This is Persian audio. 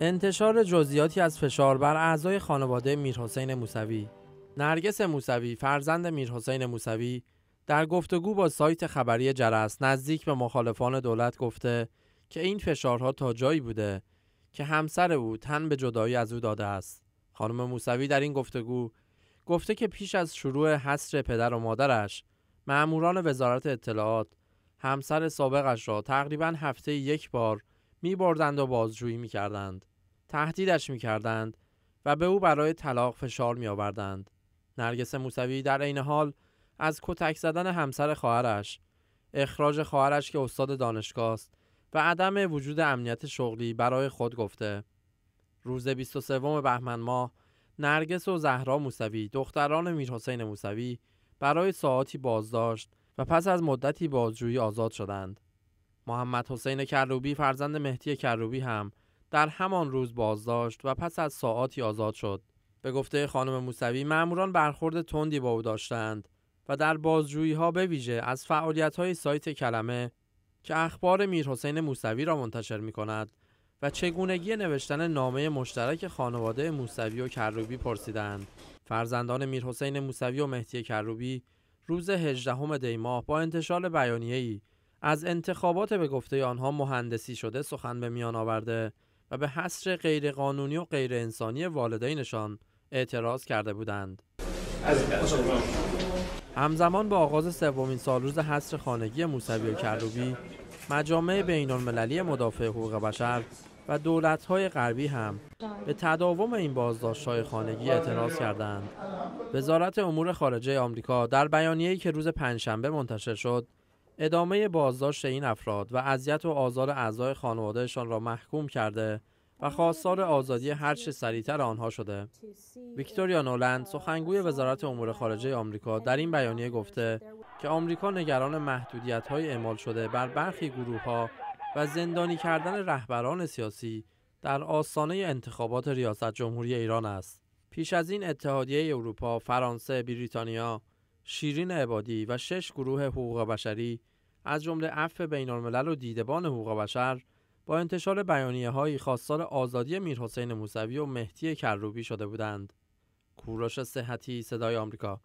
انتشار جزئیاتی از فشار بر اعضای خانواده میرحسین موسوی نرگس موسوی فرزند میرحسین موسوی در گفتگو با سایت خبری جرس نزدیک به مخالفان دولت گفته که این فشارها تا جایی بوده که همسر او تن به جدایی از او داده است خانم موسوی در این گفتگو گفته که پیش از شروع حصر پدر و مادرش مأموران وزارت اطلاعات همسر سابقش را تقریبا هفته یک بار می بردند و بازجویی می کردند. تهدیدش می کردند و به او برای طلاق فشار می آوردند. نرگس موسوی در این حال از کتک زدن همسر خواهرش، اخراج خواهرش که استاد دانشگاه است و عدم وجود امنیت شغلی برای خود گفته. روز 23 بهمن ماه نرگس و زهرا موسوی دختران میرحسین موسوی برای ساعتی بازداشت و پس از مدتی بازجویی آزاد شدند. محمد حسین کروبی فرزند مهدی کروبی هم در همان روز بازداشت و پس از ساعاتی آزاد شد. به گفته خانم موسوی ماموران برخورد تندی با او داشتند و در بازجویی ها به ویژه از فعالیت های سایت کلمه که اخبار میرحسین موسوی را منتشر می کند و چگونگی نوشتن نامه مشترک خانواده موسوی و کروبی پرسیدند. فرزندان میرحسین موسوی و مهدی کروبی روز 18 دی ماه با انتشار بیانیه‌ای از انتخابات به گفته آنها مهندسی شده سخن به میان آورده و به حصر غیرقانونی و غیر انسانی والدینشان اعتراض کرده بودند. همزمان با آغاز سومین روز حصر خانگی موسوی و کروبی مجامع بین المللی مدافع حقوق بشر و دولت‌های غربی هم به تداوم این بازداشت‌های خانگی اعتراض کردند. وزارت امور خارجه آمریکا در بیانیه‌ای که روز پنجشنبه منتشر شد، ادامه بازداشت این افراد و اذیت و آزار اعضای خانوادهشان را محکوم کرده و خواستار آزادی چه سریعتر آنها شده. ویکتوریا نولند سخنگوی وزارت امور خارجه آمریکا در این بیانیه گفته که آمریکا نگران محدودیت های اعمال شده بر برخی گروه و زندانی کردن رهبران سیاسی در آستانه انتخابات ریاست جمهوری ایران است. پیش از این اتحادیه اروپا، فرانسه، بریتانیا، شیرین عبادی و شش گروه حقوق بشری از جمله عفو بین‌الملل و دیدبان حقوق بشر با انتشار بیانیه هایی خواستار آزادی میرحسین موسوی و مهدی کروبی شده بودند. کوروش صحتی صدای آمریکا